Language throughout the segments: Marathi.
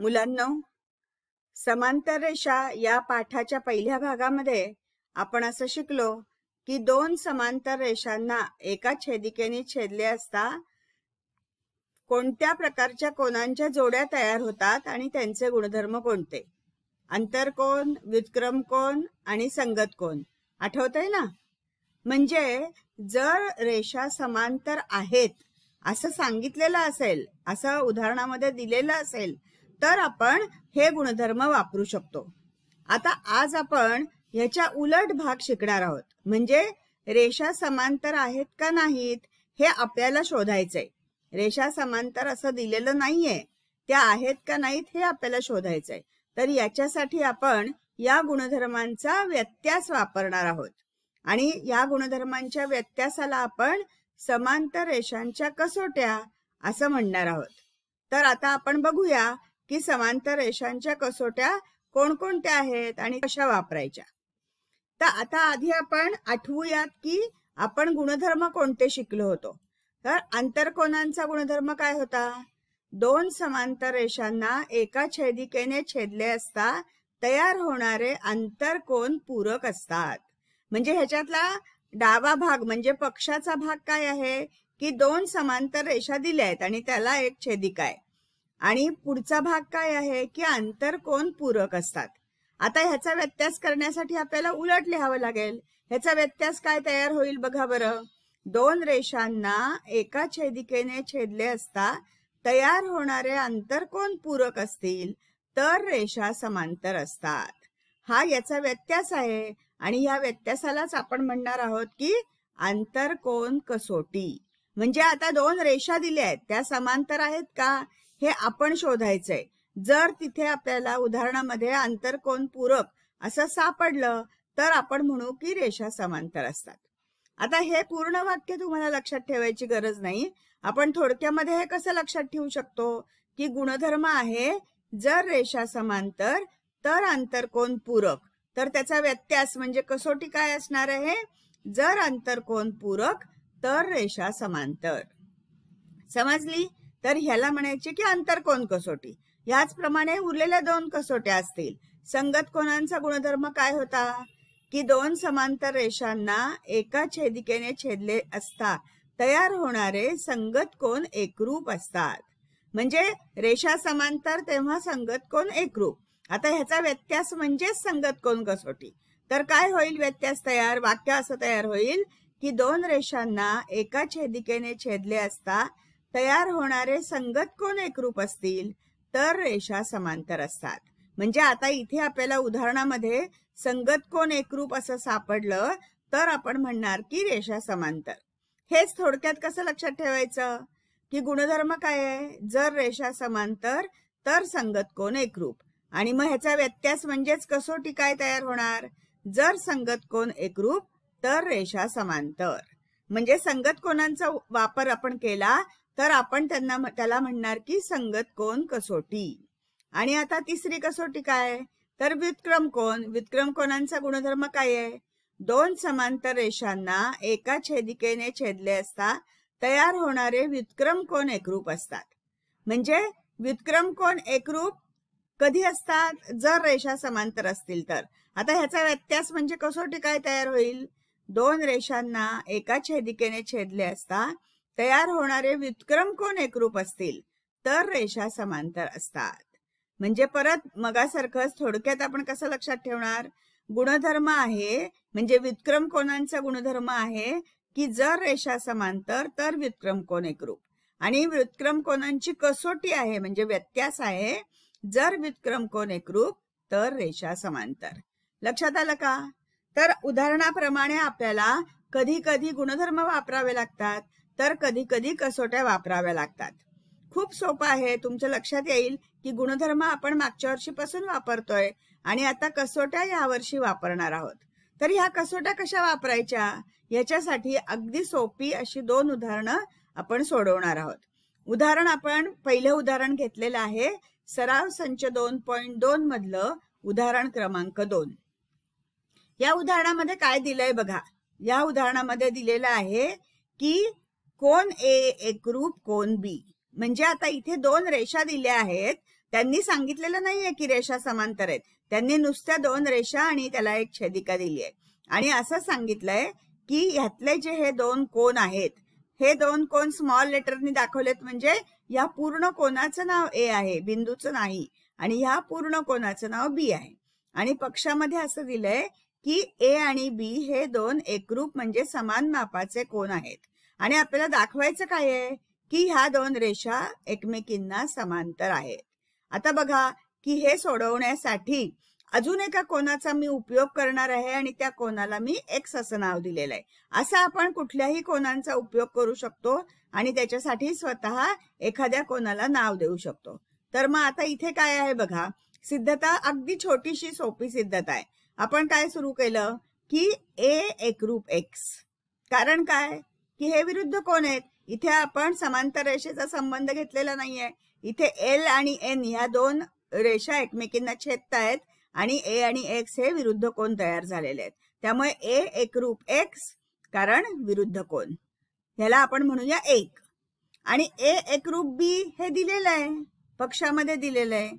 मुलांना समांतर रेषा या पाठाच्या पहिल्या भागामध्ये आपण असं शिकलो की दोन समांतर रेषांना एका छेदिकेने छेदले असता कोणत्या प्रकारच्या कोणांच्या जोड्या तयार होतात आणि त्यांचे गुणधर्म कोणते अंतर कोण व्युत्क्रम कोण आणि संगत कोण आठवत आहे ना म्हणजे जर रेषा समांतर आहेत असं सांगितलेलं असेल असं उदाहरणामध्ये दिलेलं असेल तर आपण हे गुणधर्म वापरू शकतो आता आज आपण ह्याच्या उलट भाग शिकणार आहोत म्हणजे रेषा समांतर आहेत का नाहीत हे आपल्याला शोधायचंय रेषा समांतर असं दिलेलं नाहीये त्या आहेत का नाहीत हे आपल्याला शोधायचंय तर याच्यासाठी आपण या गुणधर्मांचा व्यत्यास वापरणार आहोत आणि या गुणधर्मांच्या व्यत्यासाला आपण समांतर रेषांच्या कसोट्या असं म्हणणार आहोत तर आता आपण बघूया की समांतर रेषांच्या कसोट्या कोणकोणत्या आहेत आणि कशा वापरायच्या तर आता आधी आपण आठवूयात की आपण गुणधर्म कोणते शिकलो होतो तर आंतरकोनांचा गुणधर्म काय होता दोन समांतर रेषांना एका छेदिकेने छेदले असता तयार होणारे आंतरकोन पूरक असतात म्हणजे ह्याच्यातला डावा भाग म्हणजे पक्षाचा भाग काय आहे की दोन समांतर रेषा दिल्या आहेत आणि त्याला एक छेदिका आहे आणि पुढचा भाग काय आहे की कोण पूरक असतात आता ह्याचा व्यत्यास करण्यासाठी आपल्याला उलट लिहावं लागेल ह्याचा व्यत्यास काय तयार होईल बघा बरं दोन रेषांना एका छेदिकेने छेदले असता तयार होणारे कोण पूरक असतील तर रेषा समांतर असतात हा याचा व्यत्यास आहे आणि या व्यत्यासालाच आपण म्हणणार आहोत की कोण कसोटी म्हणजे आता दोन रेषा दिल्या आहेत त्या समांतर आहेत का हे आपण शोधायचंय जर तिथे आपल्याला उदाहरणामध्ये आंतरकोन पूरक असं सापडलं तर आपण म्हणू की रेषा समांतर असतात आता हे पूर्ण वाक्य तुम्हाला लक्षात ठेवायची गरज नाही आपण थोडक्यामध्ये हे कसं लक्षात ठेवू शकतो की गुणधर्म आहे जर रेषा समांतर तर आंतरकोन पूरक तर त्याचा व्यत्यास म्हणजे कसोटी काय असणार आहे जर आंतरकोन पूरक तर रेषा समांतर समजली तर ह्याला म्हणायचे की अंतर कोण कसोटी याचप्रमाणे उरलेल्या दोन कसोट्या असतील संगत कोणांचा गुणधर्म काय होता की दोन समांतर रेषांना एका छेदिकेने छेदले असता तयार होणारे संगत कोण एकरूप असतात म्हणजे रेषा समांतर तेव्हा संगत कोण एकरूप आता ह्याचा व्यत्यास म्हणजेच संगत कोण कसोटी तर काय होईल व्यत्यास तयार वाक्य असं तयार होईल की दोन रेषांना एका छेदिकेने छेदले असता तयार होणारे संगत कोण एकरूप असतील तर रेषा समांतर असतात म्हणजे आता इथे आपल्याला उदाहरणामध्ये संगत कोण एकरूप असं सापडलं तर आपण म्हणणार की रेषा समांतर हेच थोडक्यात कसं लक्षात ठेवायचं की गुणधर्म काय आहे जर रेषा समांतर तर संगत कोण एकरूप आणि मग ह्याचा व्यत्यास म्हणजेच कसोटी काय तयार होणार जर संगत कोण एकरूप तर रेषा समांतर म्हणजे संगत कोणांचा वापर आपण केला तर आपण त्यांना त्याला म्हणणार की संगत कोण कसोटी आणि आता तिसरी कसोटी काय तर व्युत्क्रम कोण व्युत्क्रम कोणांचा गुणधर्म काय आहे दोन समांतर रेषांना एका छेदिकेने छेदले असता तयार होणारे व्युत्क्रम कोण एकरूप असतात म्हणजे व्युत्क्रम कोण एकरूप कधी असतात जर रेषा समांतर असतील तर आता ह्याचा व्यत्यास म्हणजे कसोटी काय तयार होईल दोन रेषांना एका छेदिकेने छेदले असता तयार होणारे विक्रम कोण एकरूप असतील तर रेषा समांतर असतात म्हणजे परत मगासारखंच थोडक्यात आपण कसं लक्षात ठेवणार गुणधर्म आहे म्हणजे विक्रम कोणांचा गुणधर्म आहे की जर रेषा समांतर तर विक्रम कोण एकरूप आणि विक्रम कोणांची कसोटी आहे म्हणजे व्यत्यास आहे जर विक्रम कोण एकरूप तर रेषा समांतर लक्षात आलं का तर उदाहरणाप्रमाणे आपल्याला कधी कधी गुणधर्म वापरावे लागतात तर कधी कधी कसोट्या वापराव्या लागतात खूप सोपं आहे तुमच्या लक्षात येईल की गुणधर्म आपण मागच्या वर्षीपासून वापरतोय आणि आता कसोट्या यावर्षी वापरणार आहोत तर ह्या कसोट्या कशा वापरायच्या याच्यासाठी अगदी सोपी अशी दोन उदाहरणं आपण सोडवणार आहोत उदाहरण आपण पहिलं उदाहरण घेतलेलं आहे सराव संच दोन पॉईंट दोन मधलं उदाहरण क्रमांक दोन या उदाहरणामध्ये काय दिलंय बघा या उदाहरणामध्ये दिलेलं आहे की कोण ए एक ग्रुप कोण बी म्हणजे आता इथे दोन रेषा दिल्या आहेत त्यांनी सांगितलेलं नाहीये की रेषा समांतर आहेत त्यांनी नुसत्या दोन रेषा आणि त्याला एक छेदिका दिली आहे आणि असं सांगितलंय की ह्यातले जे हे दोन कोण आहेत हे दोन कोण स्मॉल लेटरनी दाखवलेत म्हणजे या पूर्ण कोणाचं नाव ए आहे बिंदूचं नाही आणि ह्या पूर्ण कोणाचं नाव बी आहे आणि पक्षामध्ये असं दिलंय की ए आणि बी हे दोन एकरूप म्हणजे समान मापाचे कोण आहेत आणि आपल्याला दाखवायचं काय आहे की ह्या दोन रेषा एकमेकींना समांतर आहेत आता बघा की हे सोडवण्यासाठी अजून एका कोणाचा मी उपयोग करणार आहे आणि त्या कोणाला मी एक्स असं नाव दिलेलं आहे असं आपण कुठल्याही कोणांचा उपयोग करू शकतो आणि त्याच्यासाठी स्वतः एखाद्या कोणाला नाव देऊ शकतो तर मग आता इथे काय आहे बघा सिद्धता अगदी छोटीशी सोपी सिद्धता आहे आपण काय सुरू केलं की ए रूप एक्स कारण काय की हे विरुद्ध कोण आहेत इथे आपण समांतर रेषेचा संबंध घेतलेला नाहीये इथे एल आणि एन या दोन रेषा एकमेकींना छेदतायत आणि ए आणि एक्स हे विरुद्ध कोण तयार झालेले आहेत त्यामुळे ए एकरूप एक्स कारण विरुद्ध कोण ह्याला आपण म्हणूया एक आणि ए एकरूप बी हे दिलेलं आहे पक्षामध्ये दिलेलं आहे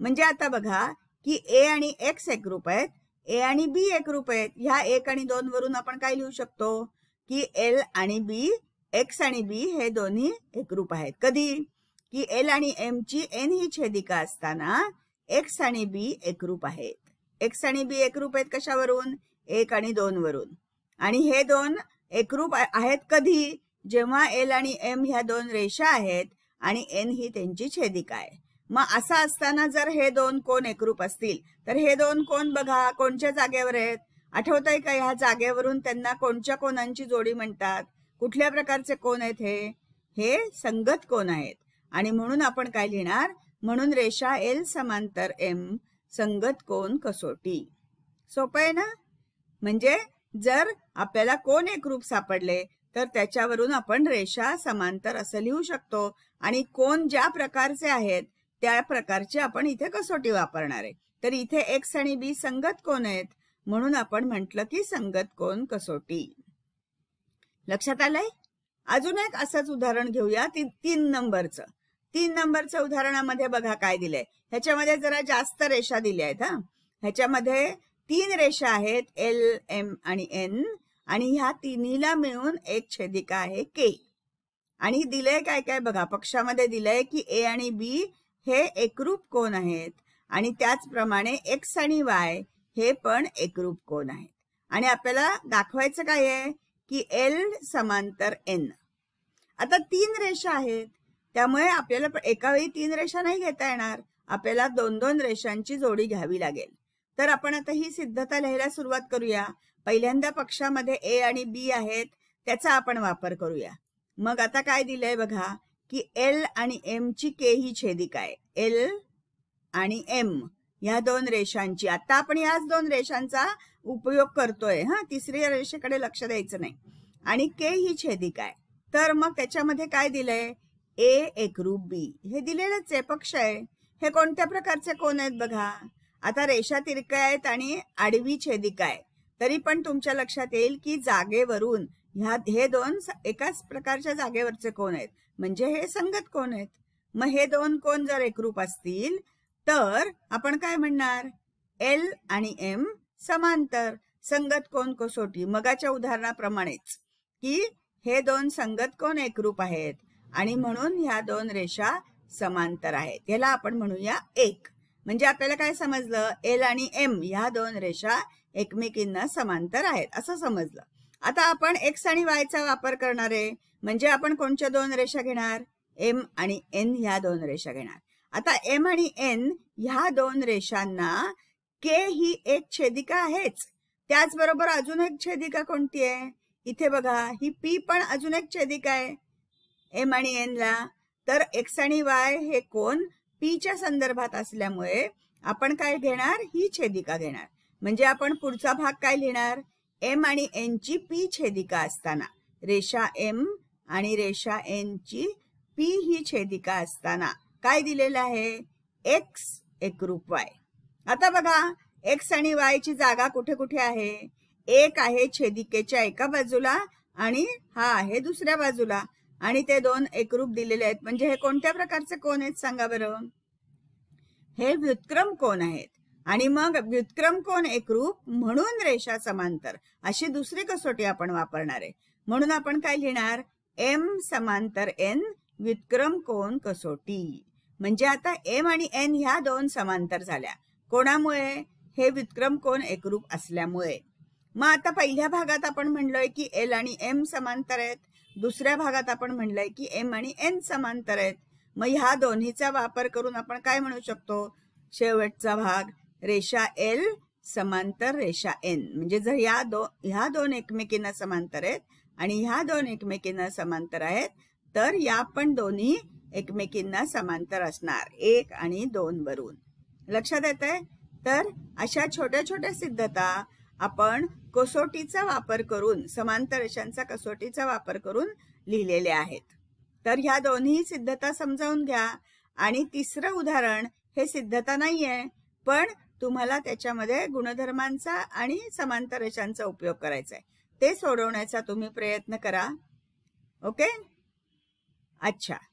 म्हणजे आता बघा की ए आणि एक्स एकरूप आहेत ए आणि बी एकरूप आहेत ह्या एक आणि दोन वरून आपण काय लिहू शकतो की एल आणि बी एक्स आणि बी हे दोन्ही एकरूप आहेत कधी की एल आणि एम ची एन ही छेदिका असताना एक्स आणि बी एकरूप आहेत एक्स आणि बी एकरूप आहेत कशावरून एक आणि दोन वरून आणि हे दोन एकरूप आहेत कधी जेव्हा एल आणि एम ह्या दोन रेषा आहेत आणि एन ही त्यांची छेदिका आहे मग असं असताना जर हे दोन कोण एकरूप असतील तर हे दोन कोण बघा कोणच्या जागेवर आहेत आठवतंय का या जागेवरून त्यांना कोणच्या कोणांची जोडी म्हणतात कुठल्या प्रकारचे कोण आहेत हे हे संगत कोण आहेत आणि म्हणून आपण काय लिहिणार म्हणून रेषा एल समांतर एम संगत कोण कसोटी सोपं आहे ना म्हणजे जर आपल्याला कोण एक रूप सापडले तर त्याच्यावरून आपण रेषा समांतर असं लिहू शकतो आणि कोण ज्या प्रकारचे आहेत त्या प्रकारचे आपण इथे कसोटी वापरणार आहे तर इथे एक्स आणि बी संगत कोण आहेत म्हणून आपण म्हंटल की संगत कोण कसोटी लक्षात आलंय अजून एक असंच उदाहरण घेऊया ती तीन नंबरचं तीन नंबरचं उदाहरणामध्ये बघा काय दिलंय ह्याच्यामध्ये जरा जास्त रेषा दिल्या आहेत हा ह्याच्यामध्ये तीन रेषा आहेत एल एम आणि एन आणि ह्या तिन्हीला मिळून एक छेदिका आहे के आणि दिलंय काय काय बघा पक्षामध्ये दिलंय की ए आणि बी हे एकरूप कोण आहेत आणि त्याचप्रमाणे एक्स आणि वाय हे पण एकरूप कोण आहेत आणि आपल्याला दाखवायचं काय आहे की एल समांतर एन आता तीन रेषा आहेत त्यामुळे आपल्याला एका वेळी तीन रेषा नाही घेता येणार आपल्याला दोन दोन रेषांची जोडी घ्यावी लागेल तर आपण आता ही सिद्धता लिहायला सुरुवात करूया पहिल्यांदा पक्षामध्ये ए आणि बी आहेत त्याचा आपण वापर करूया मग आता काय दिलंय बघा की एल आणि एम ची के ही छेदिका आहे एल आणि एम या दोन रेषांची आता आपण याच दोन रेषांचा उपयोग करतोय हा तिसऱ्या रेषेकडे लक्ष द्यायचं नाही आणि के ही छेदिक आहे तर मग त्याच्यामध्ये काय दिलंय ए एकरूप बी हे दिलेलंच आहे पक्ष आहे हे कोणत्या प्रकारचे कोण आहेत बघा आता रेषा तिरक्या आहेत आणि आडवी छेदिका आहे तरी पण तुमच्या लक्षात येईल की जागेवरून ह्या हे दोन एकाच प्रकारच्या जागेवरचे कोण आहेत म्हणजे हे संगत कोण आहेत मग हे दोन कोण जर एकरूप असतील तर आपण काय म्हणणार एल आणि एम समांतर संगत कोण कसोटी मगाच्या उदाहरणाप्रमाणेच की हे दोन संगत कोण एकरूप आहेत आणि म्हणून ह्या दोन रेषा समांतर आहेत याला आपण म्हणूया एक म्हणजे आपल्याला काय समजलं एल आणि एम ह्या दोन रेषा एकमेकींना समांतर आहेत असं समजलं आता आपण एक्स आणि वायचा वापर करणार आहे म्हणजे आपण कोणत्या दोन रेषा घेणार एम आणि एन ह्या दोन रेषा घेणार आता एम आणि एन ह्या दोन रेषांना के ही एक छेदिका आहेच त्याचबरोबर अजून एक छेदिका कोणती आहे इथे बघा ही पी पण अजून एक छेदिका आहे एम आणि एन ला तर एक्स आणि वाय हे कोण पीच्या संदर्भात असल्यामुळे आपण काय घेणार ही छेदिका घेणार म्हणजे आपण पुढचा भाग काय लिहिणार एम आणि एन ची पी छेदिका असताना रेषा एम आणि रेषा एन ची पी ही छेदिका असताना काय दिलेलं आहे एक्स एकरूप वाय आता बघा एक्स आणि वाय ची जागा कुठे कुठे आहे एक आहे छेदिकेच्या एका बाजूला आणि हा आहे दुसऱ्या बाजूला आणि ते दोन एकरूप दिलेले आहेत म्हणजे हे कोणत्या प्रकारचे कोण आहेत सांगा बरं हे व्युत्क्रम कोण आहेत आणि मग व्युत्क्रम कोण एकरूप म्हणून रेषा समांतर अशी दुसरी कसोटी आपण वापरणार आहे म्हणून आपण काय लिहिणार एम समांतर एन व्युत्क्रम कोण कसोटी म्हणजे आता एम आणि एन ह्या दोन समांतर झाल्या कोणामुळे हे विक्रम कोण एकरूप असल्यामुळे मग आता पहिल्या भागात आपण म्हणलोय की एल आणि एम समांतर आहेत दुसऱ्या भागात आपण म्हणलंय की एम आणि एन समांतर आहेत मग ह्या दोन्हीचा वापर करून आपण काय म्हणू शकतो शेवटचा भाग रेषा एल समांतर रेषा एन म्हणजे जर या दो ह्या दोन एकमेकींना समांतर आहेत आणि ह्या दोन एकमेकींना समांतर आहेत तर या पण दोन्ही एकमेकींना समांतर असणार एक आणि दोन वरून लक्षात येत आहे तर अशा छोट्या छोट्या सिद्धता आपण कसोटीचा वापर करून समांतर रेषांचा कसोटीचा वापर करून लिहिलेल्या आहेत तर ह्या दोन्ही सिद्धता समजावून घ्या आणि तिसरं उदाहरण हे सिद्धता नाहीये पण तुम्हाला त्याच्यामध्ये गुणधर्मांचा आणि समांतर रेषांचा उपयोग करायचा आहे ते सोडवण्याचा तुम्ही प्रयत्न करा ओके अच्छा